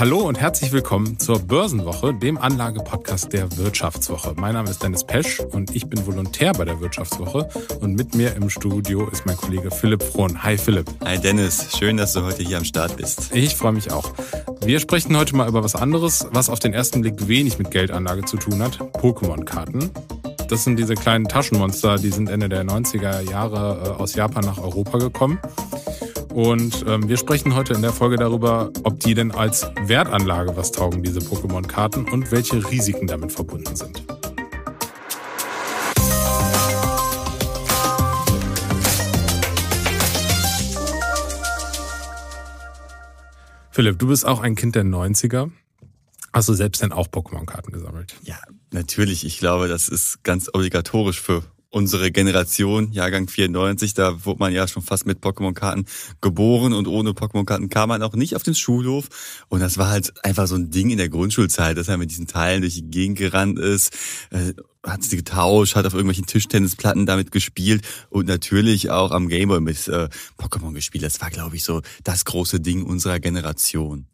Hallo und herzlich willkommen zur Börsenwoche, dem Anlagepodcast der Wirtschaftswoche. Mein Name ist Dennis Pesch und ich bin Volontär bei der Wirtschaftswoche. Und mit mir im Studio ist mein Kollege Philipp Frohn. Hi Philipp. Hi Dennis, schön, dass du heute hier am Start bist. Ich freue mich auch. Wir sprechen heute mal über was anderes, was auf den ersten Blick wenig mit Geldanlage zu tun hat, Pokémon-Karten. Das sind diese kleinen Taschenmonster, die sind Ende der 90er Jahre äh, aus Japan nach Europa gekommen. Und ähm, wir sprechen heute in der Folge darüber, ob die denn als Wertanlage was taugen, diese Pokémon-Karten, und welche Risiken damit verbunden sind. Philipp, du bist auch ein Kind der 90er. Hast du selbst denn auch Pokémon-Karten gesammelt? Ja, natürlich. Ich glaube, das ist ganz obligatorisch für unsere Generation, Jahrgang 94, da wurde man ja schon fast mit Pokémon-Karten geboren und ohne Pokémon-Karten kam man auch nicht auf den Schulhof. Und das war halt einfach so ein Ding in der Grundschulzeit, dass er mit diesen Teilen durch die Gegend gerannt ist, äh, hat sie getauscht, hat auf irgendwelchen Tischtennisplatten damit gespielt und natürlich auch am Gameboy mit äh, Pokémon gespielt. Das war, glaube ich, so das große Ding unserer Generation.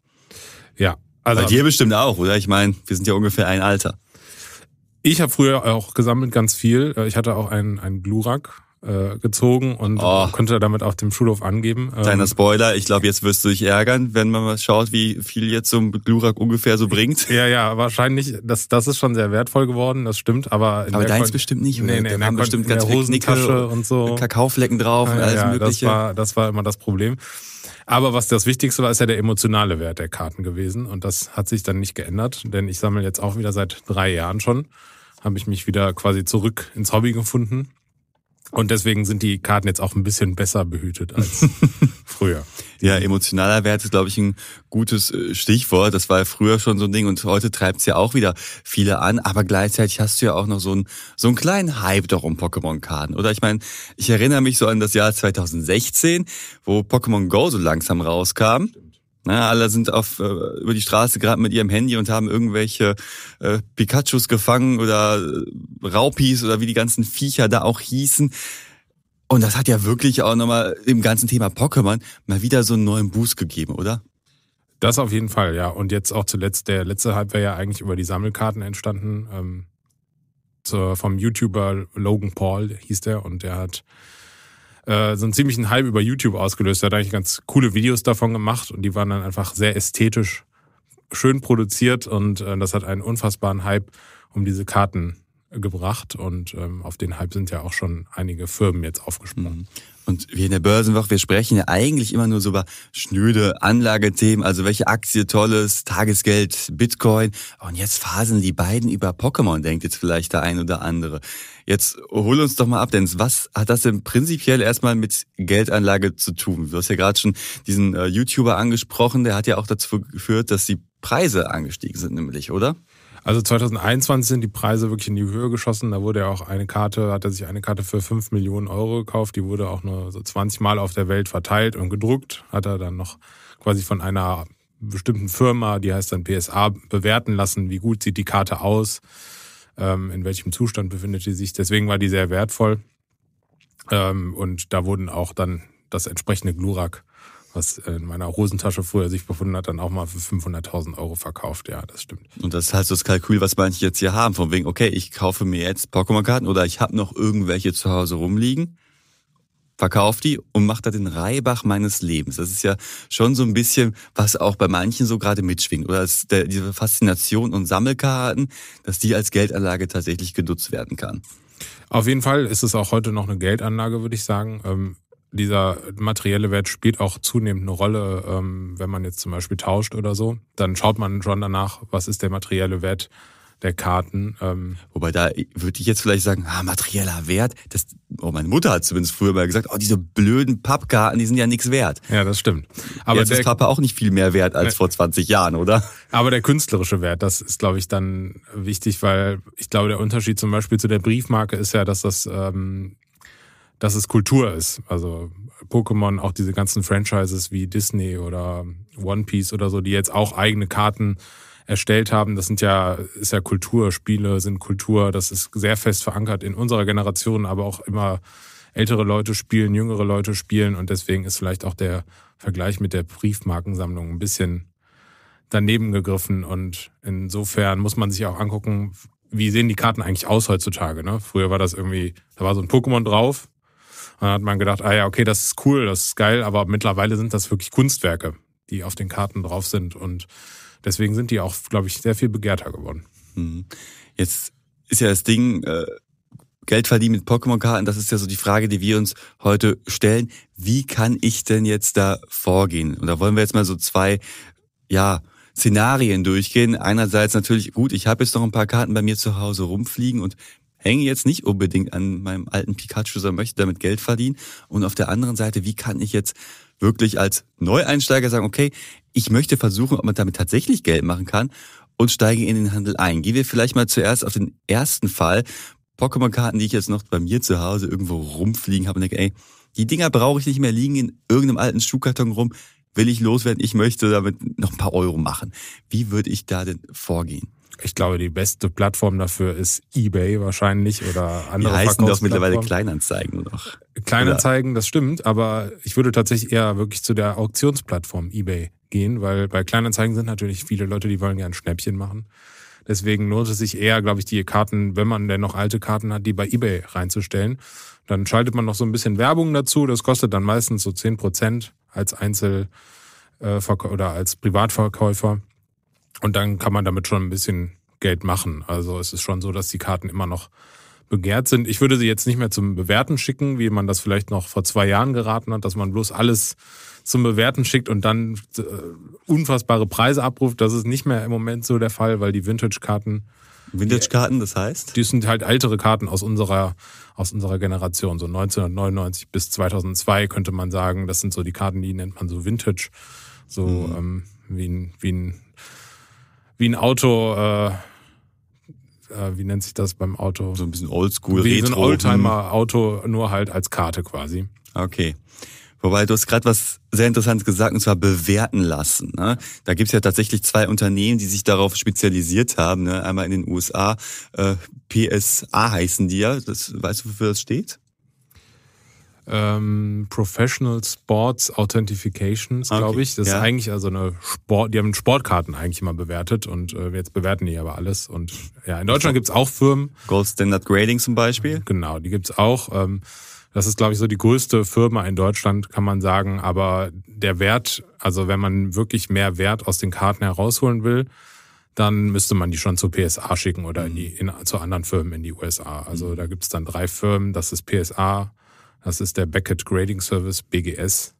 Ja. Also Bei dir bestimmt auch, oder? Ich meine, wir sind ja ungefähr ein Alter. Ich habe früher auch gesammelt ganz viel. Äh, ich hatte auch einen, einen Glurak äh, gezogen und oh. konnte damit auf dem Schulhof angeben. Ähm. Kleiner ähm, Spoiler, ich glaube, jetzt wirst du dich ärgern, wenn man mal schaut, wie viel jetzt so ein Glurak ungefähr so bringt. Ja, ja, wahrscheinlich. Das, das ist schon sehr wertvoll geworden, das stimmt. Aber, aber deins Kon bestimmt nicht. Nee, nee, haben bestimmt ganz viel Knickel und so. Kakaoflecken drauf und alles ja, Mögliche. Das war, das war immer das Problem. Aber was das Wichtigste war, ist ja der emotionale Wert der Karten gewesen. Und das hat sich dann nicht geändert, denn ich sammle jetzt auch wieder seit drei Jahren schon habe ich mich wieder quasi zurück ins Hobby gefunden. Und deswegen sind die Karten jetzt auch ein bisschen besser behütet als früher. Ja, emotionaler Wert ist, glaube ich, ein gutes äh, Stichwort. Das war ja früher schon so ein Ding und heute treibt es ja auch wieder viele an. Aber gleichzeitig hast du ja auch noch so einen, so einen kleinen Hype doch um Pokémon-Karten. Oder ich meine, ich erinnere mich so an das Jahr 2016, wo Pokémon Go so langsam rauskam. Stimmt. Na, ne, alle sind auf, äh, über die Straße gerade mit ihrem Handy und haben irgendwelche äh, Pikachus gefangen oder äh, Raupis oder wie die ganzen Viecher da auch hießen. Und das hat ja wirklich auch nochmal im ganzen Thema Pokémon mal wieder so einen neuen Boost gegeben, oder? Das auf jeden Fall, ja. Und jetzt auch zuletzt, der letzte Hype wäre ja eigentlich über die Sammelkarten entstanden. Ähm, zur, vom YouTuber Logan Paul hieß der und der hat äh, so einen ziemlichen Hype über YouTube ausgelöst. Er hat eigentlich ganz coole Videos davon gemacht und die waren dann einfach sehr ästhetisch schön produziert und äh, das hat einen unfassbaren Hype um diese Karten gebracht und ähm, auf den Hype sind ja auch schon einige Firmen jetzt aufgesprungen. Mhm. Und wir in der Börsenwoche, wir sprechen ja eigentlich immer nur so über schnöde Anlagethemen, also welche Aktie tolles, Tagesgeld, Bitcoin. Und jetzt phasen die beiden über Pokémon, denkt jetzt vielleicht der ein oder andere. Jetzt hol uns doch mal ab, Dennis, was hat das denn prinzipiell erstmal mit Geldanlage zu tun? Du hast ja gerade schon diesen äh, YouTuber angesprochen, der hat ja auch dazu geführt, dass die Preise angestiegen sind, nämlich, oder? Also 2021 sind die Preise wirklich in die Höhe geschossen. Da wurde ja auch eine Karte, hat er sich eine Karte für 5 Millionen Euro gekauft. Die wurde auch nur so 20 Mal auf der Welt verteilt und gedruckt. Hat er dann noch quasi von einer bestimmten Firma, die heißt dann PSA, bewerten lassen, wie gut sieht die Karte aus, ähm, in welchem Zustand befindet sie sich. Deswegen war die sehr wertvoll. Ähm, und da wurden auch dann das entsprechende Glurak was in meiner Hosentasche früher sich befunden hat, dann auch mal für 500.000 Euro verkauft. Ja, das stimmt. Und das ist halt so das Kalkül, was manche jetzt hier haben, von wegen, okay, ich kaufe mir jetzt Pokémon-Karten oder ich habe noch irgendwelche zu Hause rumliegen, verkaufe die und mache da den Reibach meines Lebens. Das ist ja schon so ein bisschen, was auch bei manchen so gerade mitschwingt. Oder der, diese Faszination und Sammelkarten, dass die als Geldanlage tatsächlich genutzt werden kann. Auf jeden Fall ist es auch heute noch eine Geldanlage, würde ich sagen. Ähm, dieser materielle Wert spielt auch zunehmend eine Rolle, ähm, wenn man jetzt zum Beispiel tauscht oder so. Dann schaut man schon danach, was ist der materielle Wert der Karten. Ähm. Wobei da würde ich jetzt vielleicht sagen, ah, materieller Wert. Das, oh, meine Mutter hat zumindest früher mal gesagt, oh, diese blöden Pappkarten, die sind ja nichts wert. Ja, das stimmt. Aber jetzt der, ist Pappe auch nicht viel mehr wert als äh, vor 20 Jahren, oder? Aber der künstlerische Wert, das ist, glaube ich, dann wichtig, weil ich glaube, der Unterschied zum Beispiel zu der Briefmarke ist ja, dass das ähm, dass es Kultur ist. Also Pokémon, auch diese ganzen Franchises wie Disney oder One Piece oder so, die jetzt auch eigene Karten erstellt haben, das sind ja, ist ja Kultur, Spiele sind Kultur, das ist sehr fest verankert in unserer Generation, aber auch immer ältere Leute spielen, jüngere Leute spielen und deswegen ist vielleicht auch der Vergleich mit der Briefmarkensammlung ein bisschen daneben gegriffen und insofern muss man sich auch angucken, wie sehen die Karten eigentlich aus heutzutage? Ne? Früher war das irgendwie, da war so ein Pokémon drauf, dann hat man gedacht, ah ja, okay, das ist cool, das ist geil, aber mittlerweile sind das wirklich Kunstwerke, die auf den Karten drauf sind. Und deswegen sind die auch, glaube ich, sehr viel begehrter geworden. Mhm. Jetzt ist ja das Ding, äh, Geld verdienen mit Pokémon-Karten, das ist ja so die Frage, die wir uns heute stellen. Wie kann ich denn jetzt da vorgehen? Und da wollen wir jetzt mal so zwei, ja, Szenarien durchgehen. Einerseits natürlich, gut, ich habe jetzt noch ein paar Karten bei mir zu Hause rumfliegen und hänge jetzt nicht unbedingt an meinem alten Pikachu, sondern möchte damit Geld verdienen. Und auf der anderen Seite, wie kann ich jetzt wirklich als Neueinsteiger sagen, okay, ich möchte versuchen, ob man damit tatsächlich Geld machen kann und steige in den Handel ein. Gehen wir vielleicht mal zuerst auf den ersten Fall. Pokémon-Karten, die ich jetzt noch bei mir zu Hause irgendwo rumfliegen habe und denke, ey, die Dinger brauche ich nicht mehr, liegen in irgendeinem alten Schuhkarton rum, will ich loswerden, ich möchte damit noch ein paar Euro machen. Wie würde ich da denn vorgehen? ich glaube, die beste Plattform dafür ist eBay wahrscheinlich oder andere. Die heißen doch mittlerweile Kleinanzeigen noch. Kleinanzeigen, das stimmt, aber ich würde tatsächlich eher wirklich zu der Auktionsplattform eBay gehen, weil bei Kleinanzeigen sind natürlich viele Leute, die wollen gerne Schnäppchen machen. Deswegen lohnt es sich eher, glaube ich, die Karten, wenn man denn noch alte Karten hat, die bei eBay reinzustellen. Dann schaltet man noch so ein bisschen Werbung dazu. Das kostet dann meistens so 10 Prozent als Einzel- äh, oder als Privatverkäufer. Und dann kann man damit schon ein bisschen Geld machen. Also es ist schon so, dass die Karten immer noch begehrt sind. Ich würde sie jetzt nicht mehr zum Bewerten schicken, wie man das vielleicht noch vor zwei Jahren geraten hat, dass man bloß alles zum Bewerten schickt und dann äh, unfassbare Preise abruft. Das ist nicht mehr im Moment so der Fall, weil die Vintage-Karten. Vintage-Karten, das heißt? Die sind halt ältere Karten aus unserer, aus unserer Generation. So 1999 bis 2002 könnte man sagen, das sind so die Karten, die nennt man so Vintage. So mhm. ähm, wie ein, wie ein wie ein Auto, äh, äh, wie nennt sich das beim Auto? So ein bisschen oldschool, wie so ein Oldtimer-Auto, hm. nur halt als Karte quasi. Okay. Wobei du hast gerade was sehr Interessantes gesagt, und zwar bewerten lassen. Ne? Da gibt's ja tatsächlich zwei Unternehmen, die sich darauf spezialisiert haben. Ne? Einmal in den USA, äh, PSA heißen die ja. Das, weißt du, wofür das steht? ähm, Professional Sports Authentifications, okay. glaube ich. Das ja. ist eigentlich also eine Sport, die haben Sportkarten eigentlich immer bewertet und äh, jetzt bewerten die aber alles. Und ja, in Deutschland gibt's auch Firmen. Gold Standard Grading zum Beispiel. Genau, die gibt's auch. Ähm, das ist, glaube ich, so die größte Firma in Deutschland, kann man sagen. Aber der Wert, also wenn man wirklich mehr Wert aus den Karten herausholen will, dann müsste man die schon zur PSA schicken oder in die, mhm. in, zu anderen Firmen in die USA. Also da gibt es dann drei Firmen, das ist PSA, das ist der Beckett Grading Service, BGS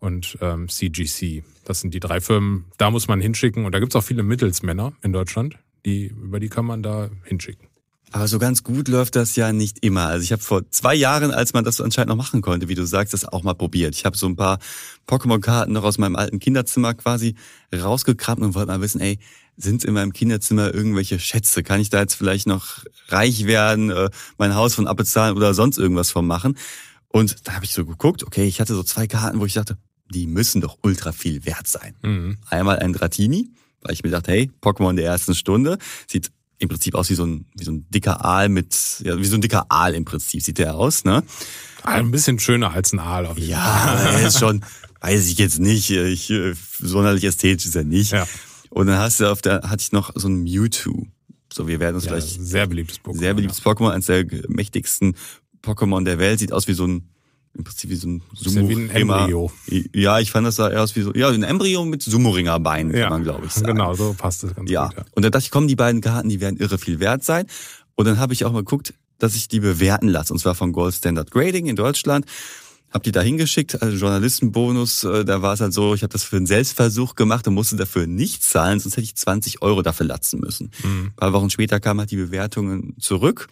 und ähm, CGC. Das sind die drei Firmen, da muss man hinschicken. Und da gibt es auch viele Mittelsmänner in Deutschland, die, über die kann man da hinschicken. Aber so ganz gut läuft das ja nicht immer. Also ich habe vor zwei Jahren, als man das anscheinend noch machen konnte, wie du sagst, das auch mal probiert. Ich habe so ein paar Pokémon-Karten noch aus meinem alten Kinderzimmer quasi rausgekramt und wollte mal wissen, ey, sind in meinem Kinderzimmer irgendwelche Schätze? Kann ich da jetzt vielleicht noch reich werden, äh, mein Haus von abbezahlen oder sonst irgendwas von machen? Und da habe ich so geguckt, okay, ich hatte so zwei Karten, wo ich dachte, die müssen doch ultra viel wert sein. Mhm. Einmal ein Dratini, weil ich mir dachte, hey, Pokémon der ersten Stunde sieht im Prinzip aus wie so ein, wie so ein dicker Aal mit, ja, wie so ein dicker Aal im Prinzip sieht der aus, ne? Ein bisschen schöner als ein Aal. Auf jeden Fall. Ja, er ist schon, weiß ich jetzt nicht, äh, ich, äh, sonderlich ästhetisch ist er nicht. Ja. Und dann hast du auf der, hatte ich noch so ein Mewtwo. So, wir werden uns ja, gleich. Sehr beliebtes Pokémon. Sehr beliebtes ja. Pokémon, eines der mächtigsten Pokémon der Welt. Sieht aus wie so ein, im Prinzip wie so ein sumo wie ein Embryo. Ja, ich fand das sah aus wie so, ja, ein Embryo mit Sumo-Ringerbeinen, ja, kann man, glaube ich, sagen. Genau, so passt das ganz ja. gut. Ja. Und da dachte ich, kommen die beiden Karten, die werden irre viel wert sein. Und dann habe ich auch mal geguckt, dass ich die bewerten lasse. Und zwar von Gold Standard Grading in Deutschland. Hab die da hingeschickt, also Journalistenbonus, äh, da war es halt so, ich habe das für einen Selbstversuch gemacht und musste dafür nichts zahlen, sonst hätte ich 20 Euro dafür latzen müssen. Mhm. Ein paar Wochen später kamen halt die Bewertungen zurück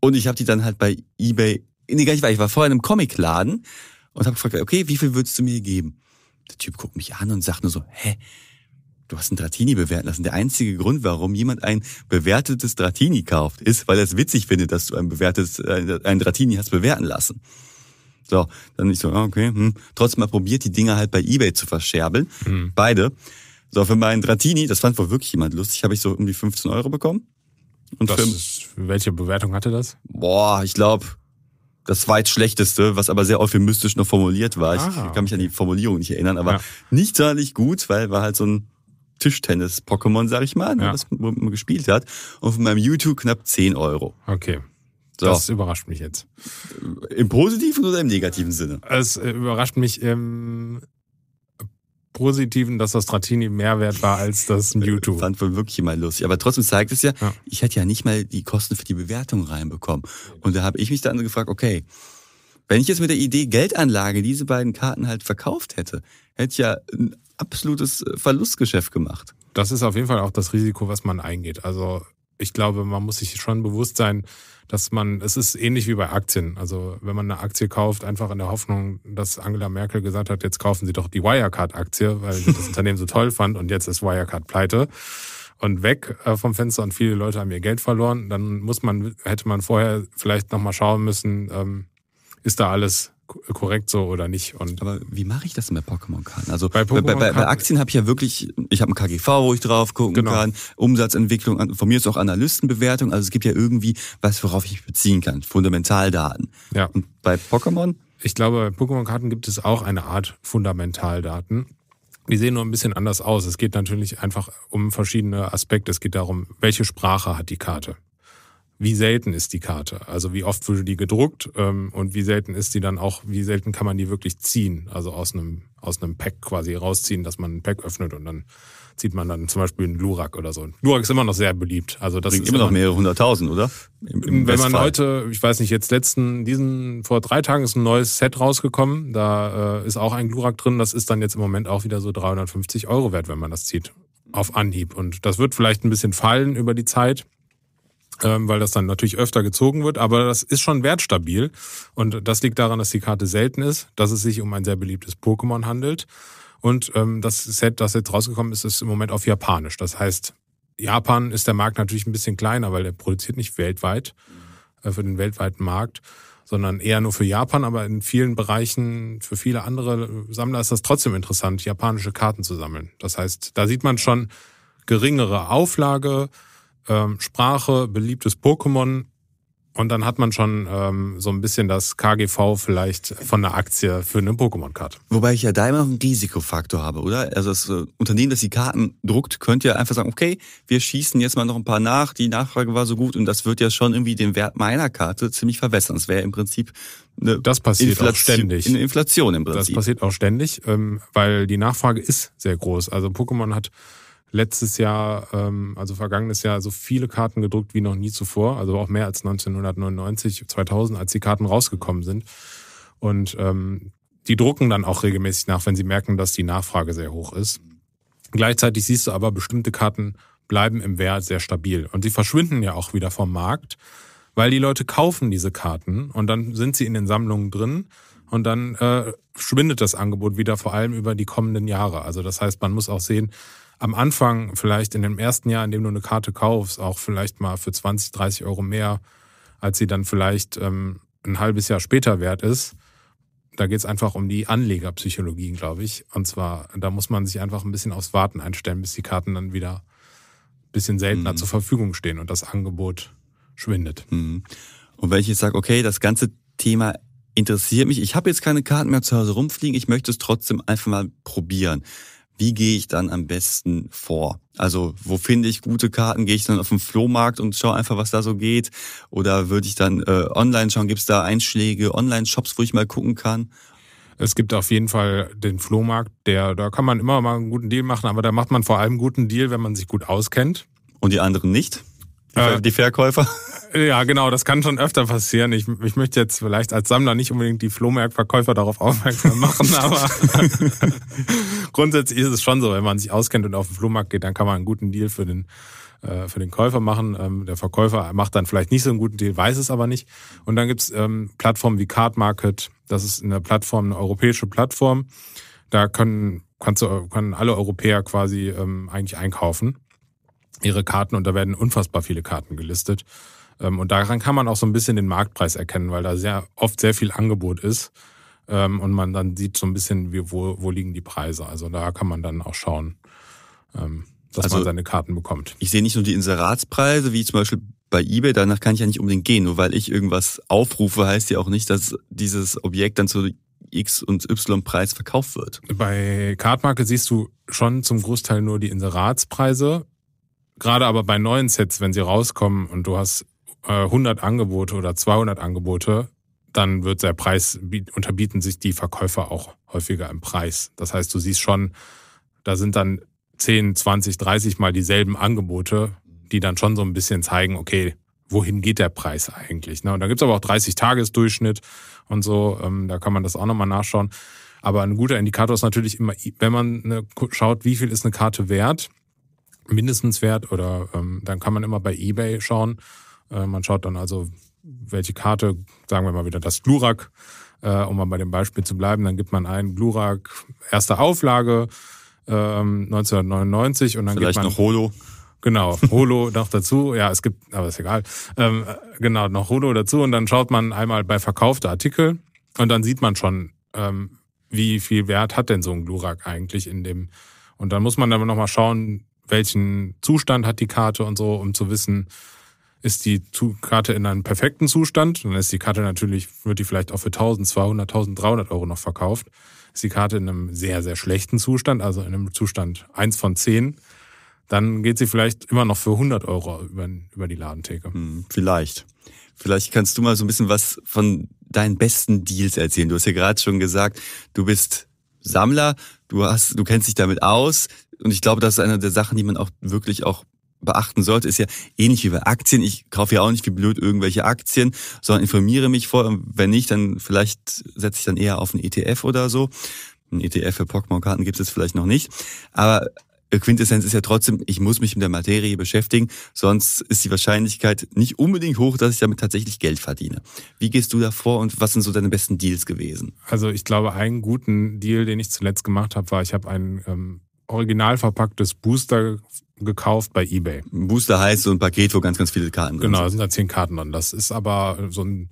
und ich habe die dann halt bei Ebay, nee, gar nicht, weil ich war vorher in einem Comicladen und habe gefragt, okay, wie viel würdest du mir geben? Der Typ guckt mich an und sagt nur so, hä? Du hast ein Dratini bewerten lassen. Der einzige Grund, warum jemand ein bewertetes Dratini kauft, ist, weil er es witzig findet, dass du ein bewertetes, äh, ein Dratini hast bewerten lassen. So, dann ich so, ah, okay, hm. Trotzdem mal probiert, die Dinger halt bei Ebay zu verscherbeln. Mhm. Beide. So, für meinen Dratini, das fand wohl wirklich jemand lustig, habe ich so irgendwie 15 Euro bekommen. Und das für, ist, welche Bewertung hatte das? Boah, ich glaube, das zweitschlechteste, was aber sehr euphemistisch noch formuliert war. Ah, ich kann okay. mich an die Formulierung nicht erinnern, aber ja. nicht sonderlich gut, weil war halt so ein Tischtennis-Pokémon, sag ich mal, ne, ja. das man gespielt hat. Und von meinem YouTube knapp 10 Euro. Okay. So. Das überrascht mich jetzt. Äh, Im positiven oder im negativen Sinne? Es äh, überrascht mich im positiven, dass das Stratini mehr wert war als das äh, Mewtwo. Fand wohl wirklich mal lustig. Aber trotzdem zeigt es ja, ja, ich hätte ja nicht mal die Kosten für die Bewertung reinbekommen. Und da habe ich mich dann gefragt, okay, wenn ich jetzt mit der Idee Geldanlage diese beiden Karten halt verkauft hätte, hätte ich ja ein absolutes Verlustgeschäft gemacht. Das ist auf jeden Fall auch das Risiko, was man eingeht. Also ich glaube, man muss sich schon bewusst sein, dass man, es ist ähnlich wie bei Aktien. Also wenn man eine Aktie kauft, einfach in der Hoffnung, dass Angela Merkel gesagt hat, jetzt kaufen Sie doch die Wirecard-Aktie, weil sie das Unternehmen so toll fand und jetzt ist Wirecard pleite und weg äh, vom Fenster und viele Leute haben ihr Geld verloren. Dann muss man, hätte man vorher vielleicht nochmal schauen müssen, ähm, ist da alles korrekt so oder nicht. Und Aber wie mache ich das denn bei Pokémon-Karten? Also bei, bei, bei, bei Aktien habe ich ja wirklich, ich habe ein KGV, wo ich drauf gucken genau. kann, Umsatzentwicklung, von mir ist auch Analystenbewertung. Also es gibt ja irgendwie was, worauf ich beziehen kann, Fundamentaldaten. Ja. Und bei Pokémon? Ich glaube, bei Pokémon-Karten gibt es auch eine Art Fundamentaldaten. Die sehen nur ein bisschen anders aus. Es geht natürlich einfach um verschiedene Aspekte. Es geht darum, welche Sprache hat die Karte? wie selten ist die Karte? Also wie oft wurde die gedruckt ähm, und wie selten ist die dann auch, wie selten kann man die wirklich ziehen? Also aus einem, aus einem Pack quasi rausziehen, dass man ein Pack öffnet und dann zieht man dann zum Beispiel einen Lurak oder so. Lurak ist immer noch sehr beliebt. Also das Bringt immer noch mehrere hunderttausend, oder? Im, im wenn man heute, ich weiß nicht, jetzt letzten, diesen, vor drei Tagen ist ein neues Set rausgekommen. Da äh, ist auch ein Glurak drin. Das ist dann jetzt im Moment auch wieder so 350 Euro wert, wenn man das zieht. Auf Anhieb. Und das wird vielleicht ein bisschen fallen über die Zeit. Ähm, weil das dann natürlich öfter gezogen wird. Aber das ist schon wertstabil. Und das liegt daran, dass die Karte selten ist, dass es sich um ein sehr beliebtes Pokémon handelt. Und ähm, das Set, das jetzt rausgekommen ist, ist im Moment auf Japanisch. Das heißt, Japan ist der Markt natürlich ein bisschen kleiner, weil er produziert nicht weltweit äh, für den weltweiten Markt, sondern eher nur für Japan. Aber in vielen Bereichen, für viele andere Sammler ist das trotzdem interessant, japanische Karten zu sammeln. Das heißt, da sieht man schon geringere Auflage, ähm, Sprache, beliebtes Pokémon. Und dann hat man schon ähm, so ein bisschen das KGV vielleicht von einer Aktie für eine Pokémon-Karte. Wobei ich ja da immer noch einen Risikofaktor habe, oder? Also das äh, Unternehmen, das die Karten druckt, könnte ja einfach sagen, okay, wir schießen jetzt mal noch ein paar nach, die Nachfrage war so gut und das wird ja schon irgendwie den Wert meiner Karte ziemlich verwässern. Das wäre im Prinzip eine das passiert Inflation, auch ständig. Eine Inflation im Prinzip. Das passiert auch ständig, ähm, weil die Nachfrage ist sehr groß. Also Pokémon hat letztes Jahr, ähm, also vergangenes Jahr, so viele Karten gedruckt wie noch nie zuvor. Also auch mehr als 1999, 2000, als die Karten rausgekommen sind. Und ähm, die drucken dann auch regelmäßig nach, wenn sie merken, dass die Nachfrage sehr hoch ist. Gleichzeitig siehst du aber, bestimmte Karten bleiben im Wert sehr stabil. Und sie verschwinden ja auch wieder vom Markt, weil die Leute kaufen diese Karten und dann sind sie in den Sammlungen drin und dann äh, schwindet das Angebot wieder, vor allem über die kommenden Jahre. Also das heißt, man muss auch sehen, am Anfang, vielleicht in dem ersten Jahr, in dem du eine Karte kaufst, auch vielleicht mal für 20, 30 Euro mehr, als sie dann vielleicht ähm, ein halbes Jahr später wert ist. Da geht es einfach um die Anlegerpsychologie, glaube ich. Und zwar, da muss man sich einfach ein bisschen aufs Warten einstellen, bis die Karten dann wieder ein bisschen seltener mhm. zur Verfügung stehen und das Angebot schwindet. Mhm. Und wenn ich jetzt sage, okay, das ganze Thema interessiert mich, ich habe jetzt keine Karten mehr zu Hause rumfliegen, ich möchte es trotzdem einfach mal probieren wie gehe ich dann am besten vor? Also wo finde ich gute Karten? Gehe ich dann auf den Flohmarkt und schaue einfach, was da so geht? Oder würde ich dann äh, online schauen? Gibt es da Einschläge, Online-Shops, wo ich mal gucken kann? Es gibt auf jeden Fall den Flohmarkt, der, da kann man immer mal einen guten Deal machen, aber da macht man vor allem einen guten Deal, wenn man sich gut auskennt. Und die anderen nicht? äh, die Verkäufer? Ja, genau, das kann schon öfter passieren. Ich, ich möchte jetzt vielleicht als Sammler nicht unbedingt die Flohmerkverkäufer darauf aufmerksam machen, aber grundsätzlich ist es schon so, wenn man sich auskennt und auf den Flohmarkt geht, dann kann man einen guten Deal für den äh, für den Käufer machen. Ähm, der Verkäufer macht dann vielleicht nicht so einen guten Deal, weiß es aber nicht. Und dann gibt's ähm, Plattformen wie Card Market. Das ist eine Plattform, eine europäische Plattform. Da können, kannst du, können alle Europäer quasi ähm, eigentlich einkaufen ihre Karten und da werden unfassbar viele Karten gelistet. Ähm, und daran kann man auch so ein bisschen den Marktpreis erkennen, weil da sehr oft sehr viel Angebot ist ähm, und man dann sieht so ein bisschen, wie, wo, wo liegen die Preise. Also da kann man dann auch schauen, ähm, dass also, man seine Karten bekommt. Ich sehe nicht nur die Inseratspreise, wie zum Beispiel bei eBay, danach kann ich ja nicht unbedingt gehen. Nur weil ich irgendwas aufrufe, heißt ja auch nicht, dass dieses Objekt dann zu X und Y-Preis verkauft wird. Bei Kartmarke siehst du schon zum Großteil nur die Inseratspreise, gerade aber bei neuen Sets, wenn sie rauskommen und du hast äh, 100 Angebote oder 200 Angebote, dann wird der Preis, unterbieten sich die Verkäufer auch häufiger im Preis. Das heißt, du siehst schon, da sind dann 10, 20, 30 mal dieselben Angebote, die dann schon so ein bisschen zeigen, okay, wohin geht der Preis eigentlich? Ne? Und da gibt's aber auch 30-Tages-Durchschnitt und so, ähm, da kann man das auch nochmal nachschauen. Aber ein guter Indikator ist natürlich immer, wenn man ne, schaut, wie viel ist eine Karte wert, mindestens wert oder ähm, dann kann man immer bei eBay schauen. Äh, man schaut dann also, welche Karte, sagen wir mal wieder das Glurak, äh, um mal bei dem Beispiel zu bleiben, dann gibt man ein Glurak erste Auflage ähm, 1999 und dann Vielleicht gibt man noch Holo. Genau, Holo noch dazu. Ja, es gibt, aber ist egal. Ähm, genau, noch Holo dazu und dann schaut man einmal bei verkaufte Artikel und dann sieht man schon, ähm, wie viel Wert hat denn so ein Glurak eigentlich in dem. Und dann muss man aber nochmal schauen, welchen Zustand hat die Karte und so, um zu wissen, ist die Karte in einem perfekten Zustand, dann ist die Karte natürlich, wird die vielleicht auch für 1200, 1300 Euro noch verkauft. Ist die Karte in einem sehr, sehr schlechten Zustand, also in einem Zustand eins von zehn, dann geht sie vielleicht immer noch für 100 Euro über, über die Ladentheke. Hm, vielleicht. Vielleicht kannst du mal so ein bisschen was von deinen besten Deals erzählen. Du hast ja gerade schon gesagt, du bist Sammler, du hast, du kennst dich damit aus. Und ich glaube, das ist eine der Sachen, die man auch wirklich auch beachten sollte, ist ja ähnlich wie bei Aktien. Ich kaufe ja auch nicht wie blöd irgendwelche Aktien, sondern informiere mich vor. wenn nicht, dann vielleicht setze ich dann eher auf einen ETF oder so. Ein ETF für Pokémon-Karten gibt es jetzt vielleicht noch nicht. Aber Quintessenz ist ja trotzdem, ich muss mich mit der Materie beschäftigen, sonst ist die Wahrscheinlichkeit nicht unbedingt hoch, dass ich damit tatsächlich Geld verdiene. Wie gehst du da vor und was sind so deine besten Deals gewesen? Also ich glaube, einen guten Deal, den ich zuletzt gemacht habe, war, ich habe einen ähm, original verpacktes Booster gekauft bei eBay. Booster heißt so ein Paket, wo ganz, ganz viele Karten drin genau, sind. Genau, da sind da zehn Karten drin. Das ist aber so ein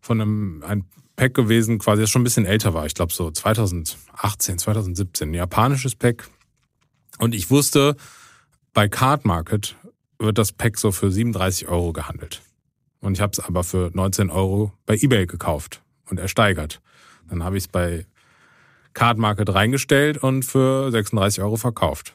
von einem ein Pack gewesen, quasi das schon ein bisschen älter war. Ich glaube so 2018, 2017, ein japanisches Pack. Und ich wusste, bei Card Market wird das Pack so für 37 Euro gehandelt. Und ich habe es aber für 19 Euro bei eBay gekauft und ersteigert. Dann habe ich es bei Card Market reingestellt und für 36 Euro verkauft.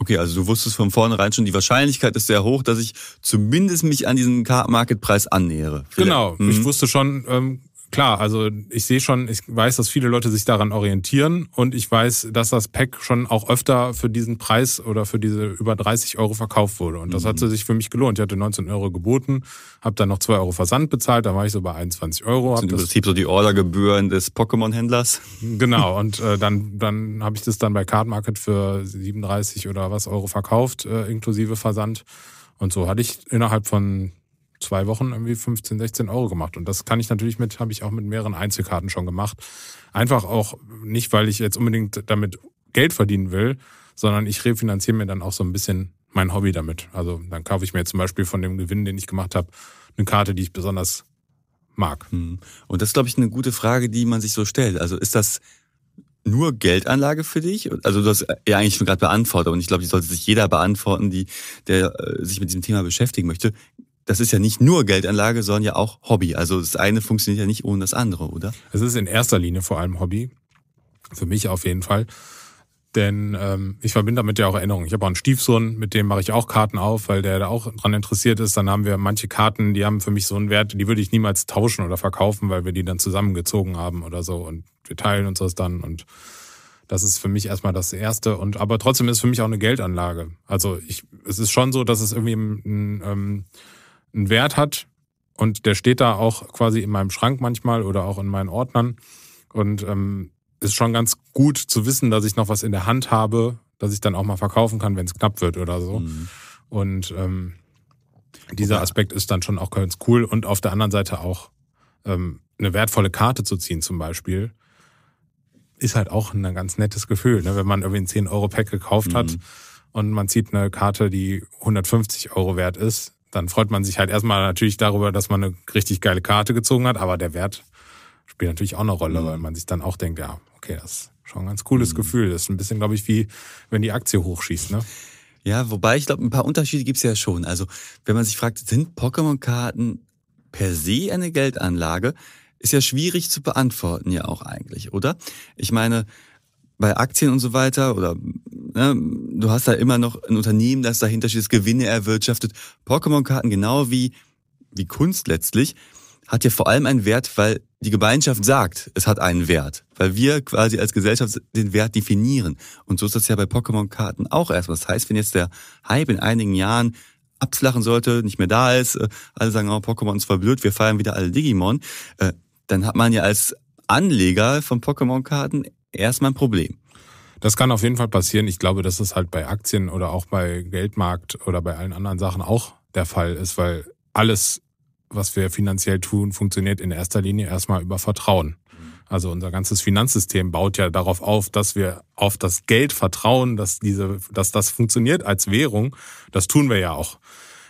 Okay, also du wusstest von vornherein schon, die Wahrscheinlichkeit ist sehr hoch, dass ich zumindest mich an diesen Card Market Preis annähere. Genau, Vielleicht. Genau, mhm. ich wusste schon, ähm, klar, also ich sehe schon, ich weiß, dass viele Leute sich daran orientieren und ich weiß, dass das Pack schon auch öfter für diesen Preis oder für diese über 30 Euro verkauft wurde. Und das mhm. hat sich für mich gelohnt. Ich hatte 19 Euro geboten, habe dann noch 2 Euro Versand bezahlt, da war ich so bei 21 Euro. Das sind im Prinzip so die Ordergebühren des Pokémon-Händlers. Genau, und äh, dann, dann habe ich das dann bei Card Market für 37 oder was Euro verkauft, äh, inklusive Versand. Und so hatte ich innerhalb von zwei Wochen irgendwie 15, 16 Euro gemacht. Und das kann ich natürlich mit, habe ich auch mit mehreren Einzelkarten schon gemacht. Einfach auch nicht, weil ich jetzt unbedingt damit Geld verdienen will, sondern ich refinanziere mir dann auch so ein bisschen mein Hobby damit. Also dann kaufe ich mir zum Beispiel von dem Gewinn, den ich gemacht habe, eine Karte, die ich besonders mag. Hm. Und das ist, glaube ich, eine gute Frage, die man sich so stellt. Also ist das nur Geldanlage für dich? Also du hast ja eigentlich schon gerade beantwortet, und ich glaube, die sollte sich jeder beantworten, die, der äh, sich mit diesem Thema beschäftigen möchte das ist ja nicht nur Geldanlage, sondern ja auch Hobby. Also das eine funktioniert ja nicht ohne das andere, oder? Es ist in erster Linie vor allem Hobby. Für mich auf jeden Fall. Denn ähm, ich verbinde damit ja auch Erinnerungen. Ich habe auch einen Stiefsohn, mit dem mache ich auch Karten auf, weil der da auch dran interessiert ist. Dann haben wir manche Karten, die haben für mich so einen Wert, die würde ich niemals tauschen oder verkaufen, weil wir die dann zusammengezogen haben oder so. Und wir teilen uns das dann und das ist für mich erstmal das Erste. Und aber trotzdem ist für mich auch eine Geldanlage. Also ich, es ist schon so, dass es irgendwie ein, ein, ähm, einen Wert hat und der steht da auch quasi in meinem Schrank manchmal oder auch in meinen Ordnern. Und ähm, ist schon ganz gut zu wissen, dass ich noch was in der Hand habe, dass ich dann auch mal verkaufen kann, wenn es knapp wird oder so. Mhm. Und ähm, dieser Aspekt ist dann schon auch ganz cool. Und auf der anderen Seite auch ähm, eine wertvolle Karte zu ziehen zum Beispiel, ist halt auch ein ganz nettes Gefühl. Ne? Wenn man irgendwie ein 10-Euro-Pack gekauft mhm. hat und man zieht eine Karte, die 150 Euro wert ist, dann freut man sich halt erstmal natürlich darüber, dass man eine richtig geile Karte gezogen hat, aber der Wert spielt natürlich auch eine Rolle, mhm. weil man sich dann auch denkt, ja, okay, das ist schon ein ganz cooles mhm. Gefühl. Das ist ein bisschen, glaube ich, wie wenn die Aktie hochschießt, ne? Ja, wobei ich glaube, ein paar Unterschiede gibt es ja schon. Also, wenn man sich fragt, sind Pokémon-Karten per se eine Geldanlage, ist ja schwierig zu beantworten, ja auch eigentlich, oder? Ich meine, bei Aktien und so weiter oder ne, du hast da immer noch ein Unternehmen, das dahinter steht, das Gewinne erwirtschaftet. Pokémon-Karten genau wie, wie Kunst letztlich hat ja vor allem einen Wert, weil die Gemeinschaft sagt, es hat einen Wert. Weil wir quasi als Gesellschaft den Wert definieren. Und so ist das ja bei Pokémon-Karten auch erstmal. Das heißt, wenn jetzt der Hype in einigen Jahren abslachen sollte, nicht mehr da ist, äh, alle sagen, oh, Pokémon ist voll blöd, wir feiern wieder alle Digimon, äh, dann hat man ja als Anleger von Pokémon-Karten erstmal ein Problem. Das kann auf jeden Fall passieren. Ich glaube, dass es halt bei Aktien oder auch bei Geldmarkt oder bei allen anderen Sachen auch der Fall ist, weil alles, was wir finanziell tun, funktioniert in erster Linie erstmal über Vertrauen. Also unser ganzes Finanzsystem baut ja darauf auf, dass wir auf das Geld vertrauen, dass diese, dass das funktioniert als Währung. Das tun wir ja auch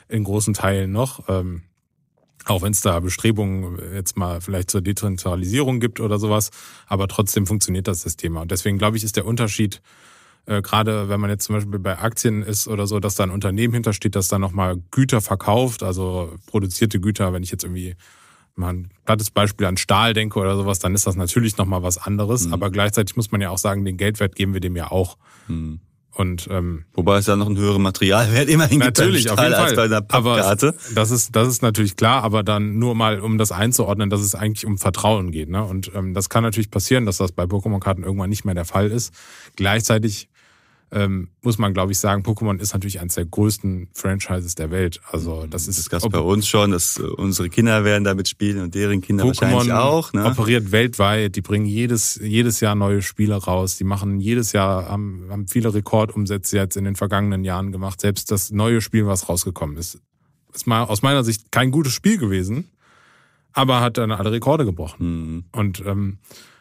in großen Teilen noch. Ähm, auch wenn es da Bestrebungen äh, jetzt mal vielleicht zur Dezentralisierung gibt oder sowas, aber trotzdem funktioniert das System. Und deswegen glaube ich, ist der Unterschied, äh, gerade wenn man jetzt zum Beispiel bei Aktien ist oder so, dass da ein Unternehmen hintersteht, das dann nochmal Güter verkauft, also produzierte Güter, wenn ich jetzt irgendwie mal ein plattes Beispiel an Stahl denke oder sowas, dann ist das natürlich nochmal was anderes. Mhm. Aber gleichzeitig muss man ja auch sagen, den Geldwert geben wir dem ja auch. Mhm. Und, ähm, Wobei es ja noch einen höheren Materialwert immerhin gibt. Natürlich, auf jeden Fall. Bei einer aber das ist, das ist natürlich klar, aber dann nur mal, um das einzuordnen, dass es eigentlich um Vertrauen geht. Ne? Und ähm, das kann natürlich passieren, dass das bei Pokémon-Karten irgendwann nicht mehr der Fall ist. Gleichzeitig ähm, muss man, glaube ich, sagen, Pokémon ist natürlich eines der größten Franchises der Welt. Also das ist. Das gab bei uns schon, dass äh, unsere Kinder werden damit spielen und deren Kinder Pokémon wahrscheinlich auch. Ne? Operiert weltweit, die bringen jedes, jedes Jahr neue Spiele raus, die machen jedes Jahr, haben, haben viele Rekordumsätze jetzt in den vergangenen Jahren gemacht. Selbst das neue Spiel, was rausgekommen ist, ist mal aus meiner Sicht kein gutes Spiel gewesen, aber hat dann alle Rekorde gebrochen. Mhm. Und ähm,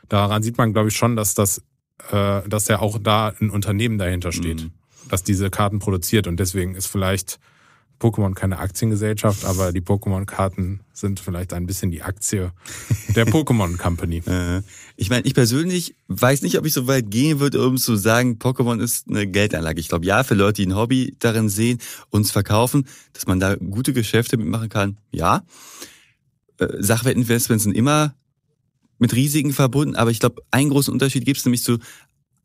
daran sieht man, glaube ich, schon, dass das äh, dass ja auch da ein Unternehmen dahinter steht, mhm. das diese Karten produziert. Und deswegen ist vielleicht Pokémon keine Aktiengesellschaft, aber die Pokémon-Karten sind vielleicht ein bisschen die Aktie der Pokémon Company. Äh, ich meine, ich persönlich weiß nicht, ob ich so weit gehen würde, um zu sagen, Pokémon ist eine Geldanlage. Ich glaube, ja, für Leute, die ein Hobby darin sehen, uns verkaufen, dass man da gute Geschäfte mitmachen kann, ja. Äh, Sachwertinvestments sind immer mit Risiken verbunden, aber ich glaube, einen großen Unterschied gibt es nämlich zu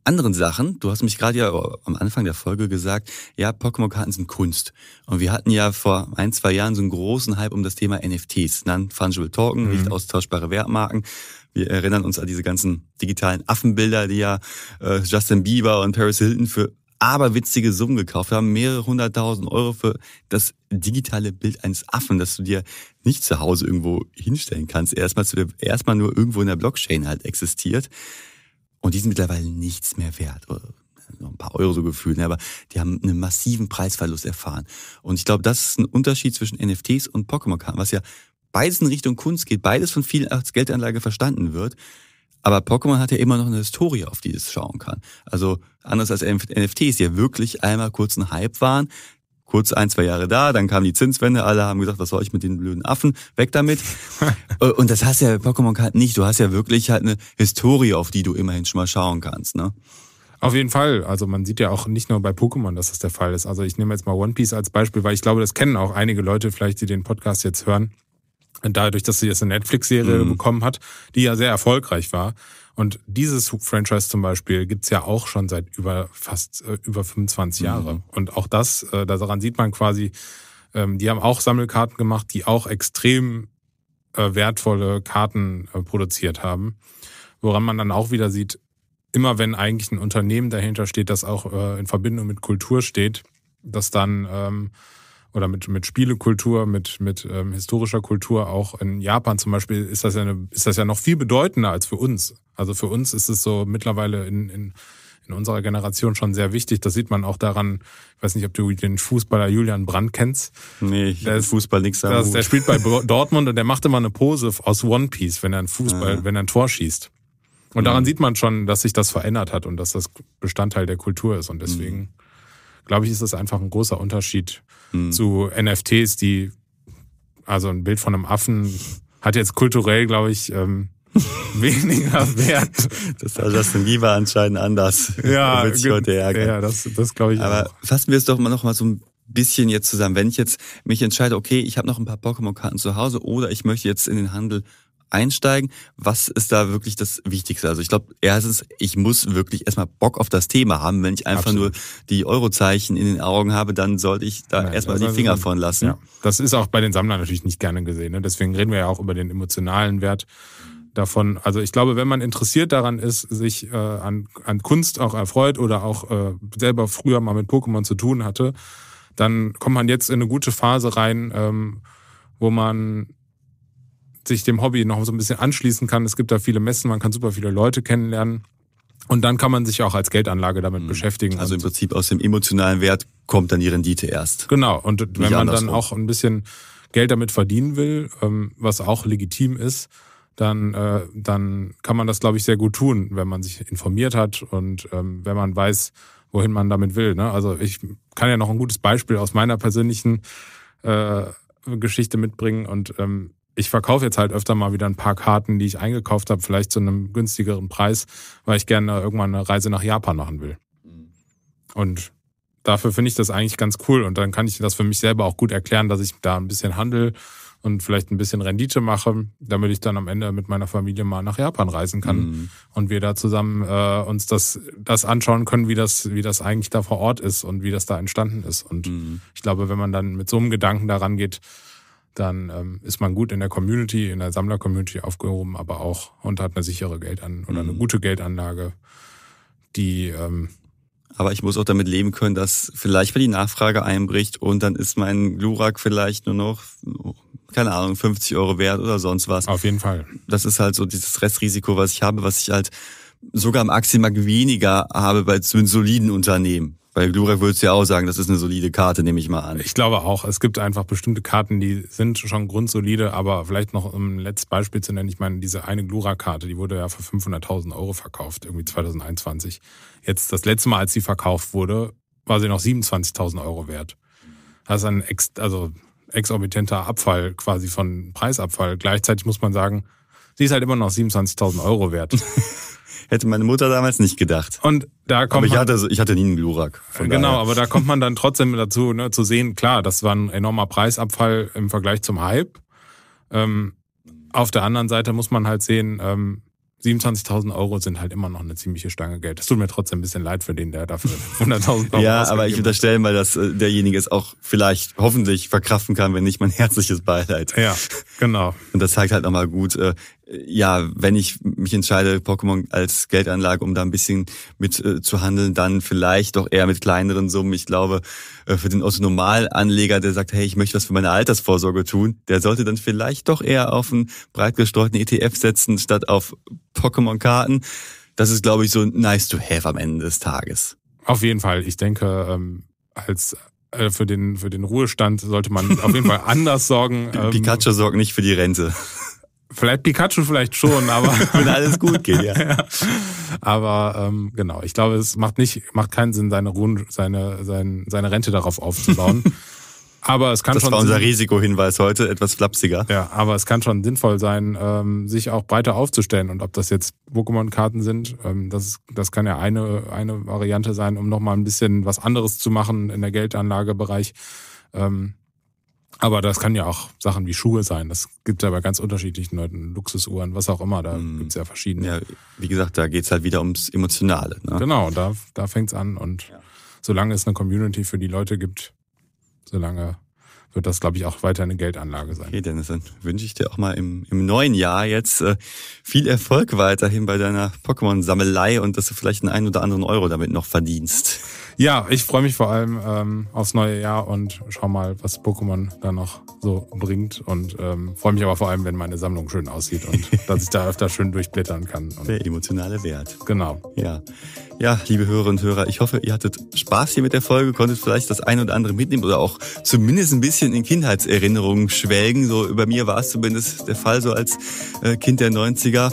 anderen Sachen. Du hast mich gerade ja am Anfang der Folge gesagt, ja, Pokémon-Karten sind Kunst. Und wir hatten ja vor ein, zwei Jahren so einen großen Hype um das Thema NFTs, Non-Fungible Token, mhm. nicht austauschbare Wertmarken. Wir erinnern uns an diese ganzen digitalen Affenbilder, die ja äh, Justin Bieber und Paris Hilton für aberwitzige Summen gekauft. Wir haben mehrere hunderttausend Euro für das digitale Bild eines Affen, das du dir nicht zu Hause irgendwo hinstellen kannst. Erstmal, erstmal nur irgendwo in der Blockchain halt existiert. Und die sind mittlerweile nichts mehr wert. noch ein paar Euro so gefühlt, ne? aber die haben einen massiven Preisverlust erfahren. Und ich glaube, das ist ein Unterschied zwischen NFTs und Pokémon-Karten, was ja beides in Richtung Kunst geht, beides von vielen als Geldanlage verstanden wird. Aber Pokémon hat ja immer noch eine Historie, auf die es schauen kann. Also anders als NFTs, die ja wirklich einmal kurz ein Hype waren, kurz ein, zwei Jahre da, dann kam die Zinswende, alle haben gesagt, was soll ich mit den blöden Affen, weg damit. Äh, und das hast ja Pokémon halt nicht. Du hast ja wirklich halt eine Historie, auf die du immerhin schon mal schauen kannst, ne? Auf jeden Fall. Also man sieht ja auch nicht nur bei Pokémon, dass das der Fall ist. Also ich nehme jetzt mal One Piece als Beispiel, weil ich glaube, das kennen auch einige Leute vielleicht, die den Podcast jetzt hören dadurch, dass sie jetzt eine Netflix-Serie mhm. bekommen hat, die ja sehr erfolgreich war. Und dieses Franchise zum Beispiel gibt's ja auch schon seit über fast äh, über 25 mhm. Jahre. Und auch das, äh, daran sieht man quasi, ähm, die haben auch Sammelkarten gemacht, die auch extrem äh, wertvolle Karten äh, produziert haben. Woran man dann auch wieder sieht, immer wenn eigentlich ein Unternehmen dahinter steht, das auch äh, in Verbindung mit Kultur steht, dass dann ähm, oder mit, mit Spielekultur, mit, mit ähm, historischer Kultur, auch in Japan zum Beispiel, ist das, ja eine, ist das ja noch viel bedeutender als für uns. Also für uns ist es so mittlerweile in, in, in unserer Generation schon sehr wichtig. Das sieht man auch daran, ich weiß nicht, ob du den Fußballer Julian Brandt kennst. Nee, ich der Fußball nichts am Der spielt bei Dortmund und der macht immer eine Pose aus One Piece, wenn er ein Fußball, ja. wenn er ein Tor schießt. Und daran ja. Mhm. sieht man schon, dass sich das verändert hat und dass das Bestandteil der Kultur ist. Und deswegen. Mhm glaube ich, ist das einfach ein großer Unterschied mhm. zu NFTs, die, also ein Bild von einem Affen hat jetzt kulturell, glaube ich, ähm, weniger wert. Das sah also Justin Bieber anscheinend anders. Ja, das heute ärgern. ja das, das glaube ich Aber auch. fassen wir es doch mal noch mal so ein bisschen jetzt zusammen. Wenn ich jetzt mich entscheide, okay, ich habe noch ein paar Pokémon-Karten zu Hause oder ich möchte jetzt in den Handel einsteigen. Was ist da wirklich das Wichtigste? Also ich glaube, erstens, ich muss wirklich erstmal Bock auf das Thema haben. Wenn ich einfach Absolut. nur die Eurozeichen in den Augen habe, dann sollte ich da Nein, erstmal die Finger von lassen. Ja. Das ist auch bei den Sammlern natürlich nicht gerne gesehen. Ne? Deswegen reden wir ja auch über den emotionalen Wert davon. Also ich glaube, wenn man interessiert daran ist, sich äh, an, an Kunst auch erfreut oder auch äh, selber früher mal mit Pokémon zu tun hatte, dann kommt man jetzt in eine gute Phase rein, ähm, wo man sich dem Hobby noch so ein bisschen anschließen kann. Es gibt da viele Messen, man kann super viele Leute kennenlernen. Und dann kann man sich auch als Geldanlage damit mhm. beschäftigen. Also im Prinzip aus dem emotionalen Wert kommt dann die Rendite erst. Genau. Und Nicht wenn man andersrum. dann auch ein bisschen Geld damit verdienen will, ähm, was auch legitim ist, dann, äh, dann kann man das, glaube ich, sehr gut tun, wenn man sich informiert hat und ähm, wenn man weiß, wohin man damit will. Ne? Also ich kann ja noch ein gutes Beispiel aus meiner persönlichen äh, Geschichte mitbringen und ähm, ich verkaufe jetzt halt öfter mal wieder ein paar Karten, die ich eingekauft habe, vielleicht zu einem günstigeren Preis, weil ich gerne irgendwann eine Reise nach Japan machen will. Und dafür finde ich das eigentlich ganz cool. Und dann kann ich das für mich selber auch gut erklären, dass ich da ein bisschen handel und vielleicht ein bisschen Rendite mache, damit ich dann am Ende mit meiner Familie mal nach Japan reisen kann mhm. und wir da zusammen äh, uns das, das anschauen können, wie das, wie das eigentlich da vor Ort ist und wie das da entstanden ist. Und mhm. ich glaube, wenn man dann mit so einem Gedanken daran geht, dann ähm, ist man gut in der Community, in der Sammler-Community aufgehoben, aber auch und hat eine sichere Geldanlage oder eine mhm. gute Geldanlage, die. Ähm, aber ich muss auch damit leben können, dass vielleicht mal die Nachfrage einbricht und dann ist mein Glurak vielleicht nur noch, keine Ahnung, 50 Euro wert oder sonst was. Auf jeden Fall. Das ist halt so dieses Restrisiko, was ich habe, was ich halt sogar am Aktienmarkt weniger habe bei soliden Unternehmen. Weil Glurak würdest du ja auch sagen, das ist eine solide Karte, nehme ich mal an. Ich glaube auch. Es gibt einfach bestimmte Karten, die sind schon grundsolide, aber vielleicht noch um ein letztes Beispiel zu nennen. Ich meine, diese eine Glurak-Karte, die wurde ja für 500.000 Euro verkauft, irgendwie 2021. Jetzt das letzte Mal, als sie verkauft wurde, war sie noch 27.000 Euro wert. Das ist ein ex also exorbitanter Abfall quasi von Preisabfall. Gleichzeitig muss man sagen, sie ist halt immer noch 27.000 Euro wert. Hätte meine Mutter damals nicht gedacht. Und da kommt aber ich hatte, ich hatte nie einen Glurak. Äh, genau, daher. aber da kommt man dann trotzdem dazu, ne, zu sehen, klar, das war ein enormer Preisabfall im Vergleich zum Hype. Ähm, auf der anderen Seite muss man halt sehen, ähm, 27.000 Euro sind halt immer noch eine ziemliche Stange Geld. Das tut mir trotzdem ein bisschen leid für den, der dafür 100.000 Euro Ja, aber ich unterstelle mal, dass äh, derjenige es auch vielleicht hoffentlich verkraften kann, wenn nicht mein herzliches Beileid. Ja, genau. Und das zeigt halt nochmal gut, äh, ja, wenn ich mich entscheide, Pokémon als Geldanlage, um da ein bisschen mit äh, zu handeln, dann vielleicht doch eher mit kleineren Summen. Ich glaube, äh, für den Autonomalanleger, der sagt, hey, ich möchte was für meine Altersvorsorge tun, der sollte dann vielleicht doch eher auf einen breit gestreuten ETF setzen, statt auf Pokémon-Karten. Das ist, glaube ich, so nice to have am Ende des Tages. Auf jeden Fall. Ich denke, ähm, als äh, für den, für den Ruhestand sollte man auf jeden Fall anders sorgen. Pikachu ähm, sorgt nicht für die Rente. Vielleicht Pikachu vielleicht schon, aber. Wenn alles gut geht, ja. ja. Aber ähm, genau, ich glaube, es macht nicht, macht keinen Sinn, seine Ruhen, seine, seine, seine Rente darauf aufzubauen. aber es kann das schon. Das war unser Risikohinweis heute, etwas flapsiger. Ja, aber es kann schon sinnvoll sein, ähm, sich auch breiter aufzustellen. Und ob das jetzt Pokémon-Karten sind, ähm, das, das kann ja eine, eine Variante sein, um nochmal ein bisschen was anderes zu machen in der Geldanlagebereich. Ähm, aber das kann ja auch Sachen wie Schuhe sein. Das gibt ja bei ganz unterschiedlichen Leuten, Luxusuhren, was auch immer. Da mhm. es ja verschiedene. Ja, wie gesagt, da geht es halt wieder ums Emotionale. Ne? Genau, da, da es an. Und ja. solange es eine Community für die Leute gibt, solange wird das, glaube ich, auch weiter eine Geldanlage sein. Okay, Dennis, dann wünsche ich dir auch mal im, im neuen Jahr jetzt äh, viel Erfolg weiterhin bei deiner Pokémon-Sammelei und dass du vielleicht einen ein oder anderen Euro damit noch verdienst. Ja, ich freue mich vor allem ähm, aufs neue Jahr und schau mal, was Pokémon da noch so bringt. Und ähm, freue mich aber vor allem, wenn meine Sammlung schön aussieht und dass ich da öfter schön durchblättern kann. Der emotionale Wert. Genau. Ja. Ja, liebe Hörerinnen und Hörer, ich hoffe, ihr hattet Spaß hier mit der Folge, konntet vielleicht das ein oder andere mitnehmen oder auch zumindest ein bisschen in Kindheitserinnerungen schwelgen. So über mir war es zumindest der Fall, so als äh, Kind der 90er.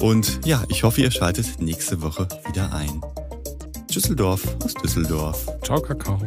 Und ja, ich hoffe, ihr schaltet nächste Woche wieder ein. Düsseldorf aus Düsseldorf. Ciao, Kakao.